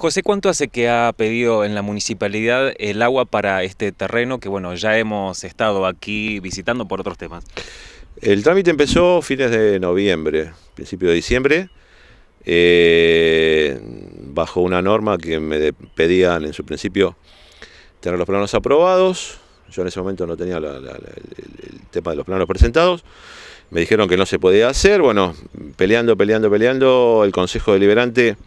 José, ¿cuánto hace que ha pedido en la municipalidad el agua para este terreno que bueno, ya hemos estado aquí visitando por otros temas? El trámite empezó fines de noviembre, principio de diciembre, eh, bajo una norma que me pedían en su principio tener los planos aprobados. Yo en ese momento no tenía el tema de los planos presentados. Me dijeron que no se podía hacer. Bueno, peleando, peleando, peleando, el Consejo Deliberante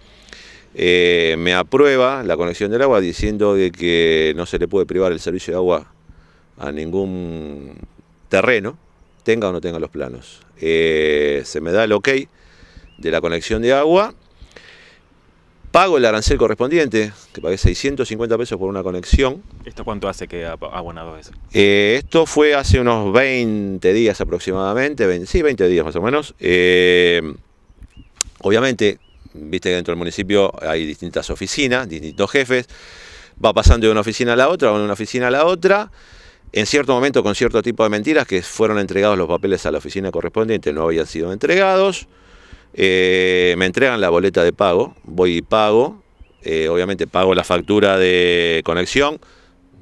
eh, me aprueba la conexión del agua diciendo de que no se le puede privar el servicio de agua a ningún terreno, tenga o no tenga los planos. Eh, se me da el ok de la conexión de agua, pago el arancel correspondiente, que pagué 650 pesos por una conexión. ¿Esto cuánto hace que abonado eso? Eh, esto fue hace unos 20 días aproximadamente, sí, 20 días más o menos. obviamente viste que dentro del municipio hay distintas oficinas, distintos jefes, va pasando de una oficina a la otra, de una oficina a la otra, en cierto momento con cierto tipo de mentiras que fueron entregados los papeles a la oficina correspondiente, no habían sido entregados, eh, me entregan la boleta de pago, voy y pago, eh, obviamente pago la factura de conexión,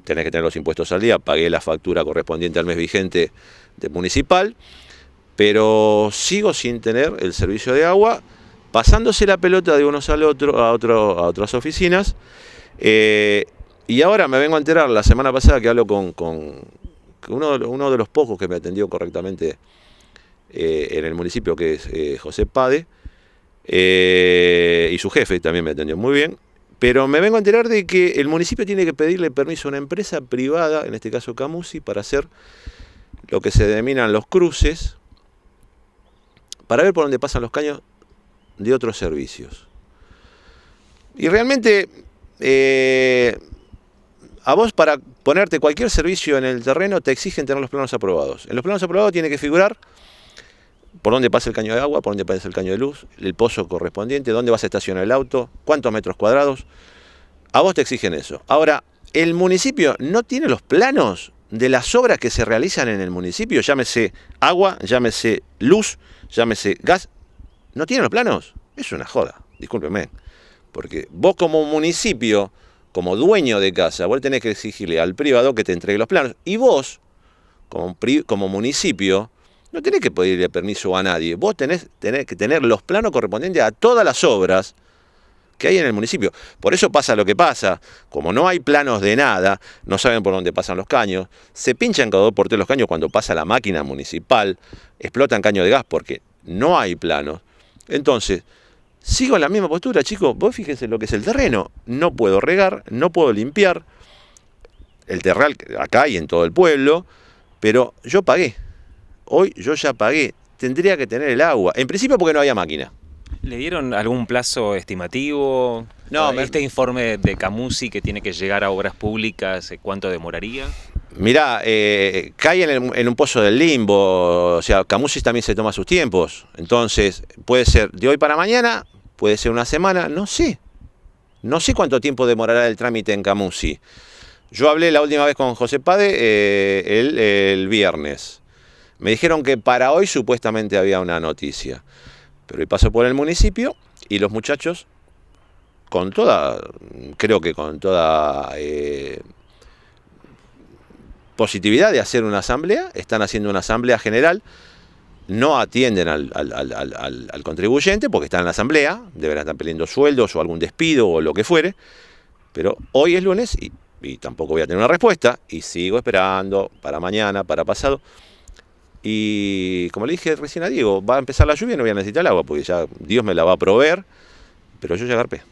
tenés que tener los impuestos al día, pagué la factura correspondiente al mes vigente de municipal, pero sigo sin tener el servicio de agua pasándose la pelota de unos al otro, a, otro, a otras oficinas. Eh, y ahora me vengo a enterar, la semana pasada que hablo con, uno, de los pocos que me atendió correctamente eh, en el municipio, que es eh, José Pade, y su jefe también me atendió muy bien. Pero me vengo a enterar de que el municipio tiene que pedirle permiso a una empresa privada, en este caso Camusi, para hacer lo que se denominan los cruces, para ver por dónde pasan los caños de otros servicios. Y realmente, eh, a vos para ponerte cualquier servicio en el terreno te exigen tener los planos aprobados. En los planos aprobados tiene que figurar por dónde pasa el caño de agua, por dónde pasa el caño de luz, el pozo correspondiente, dónde vas a estacionar el auto, cuántos metros cuadrados. A vos te exigen eso. Ahora, el municipio no tiene los planos de las obras que se realizan en el municipio, llámese agua, llámese luz, llámese gas, no tienen los planos, es una joda, discúlpeme. Porque vos como municipio, como dueño de casa, vos tenés que exigirle al privado que te entregue los planos. Y vos, como, municipio, no tenés que pedirle permiso a nadie. Vos tenés, tenés que tener los planos correspondientes a todas las obras que hay en el municipio. Por eso pasa lo que pasa. Como no hay planos de nada, no saben por dónde pasan los caños, se pinchan cada dos por los caños cuando pasa la máquina municipal, explotan caños de gas porque no hay planos. Entonces, sigo en la misma postura, chicos. Vos fíjense lo que es el terreno. No puedo regar, no puedo limpiar. El terral acá y en todo el pueblo. Pero yo pagué. Hoy yo ya pagué. Tendría que tener el agua. En principio porque no había máquina. ¿Le dieron algún plazo estimativo? No, este informe de Camusi que tiene que llegar a obras públicas, eh, ¿cuánto demoraría? Mirá, eh, cae en, un pozo del limbo, o sea, Camusis también se toma sus tiempos, entonces puede ser de hoy para mañana, puede ser una semana, no sé, no sé cuánto tiempo demorará el trámite en Camusi. Yo hablé la última vez con José Pade eh, el, viernes, me dijeron que para hoy supuestamente había una noticia, pero pasó por el municipio y los muchachos, con toda, creo que con toda... Eh, positividad de hacer una asamblea, están haciendo una asamblea general, no atienden al, contribuyente porque están en la asamblea, deberán estar pidiendo sueldos o algún despido o lo que fuere, pero hoy es lunes y, tampoco voy a tener una respuesta y sigo esperando para mañana, para pasado. Y como le dije recién a Diego, va a empezar la lluvia y no voy a necesitar el agua porque ya Dios me la va a proveer, pero yo ya agarré.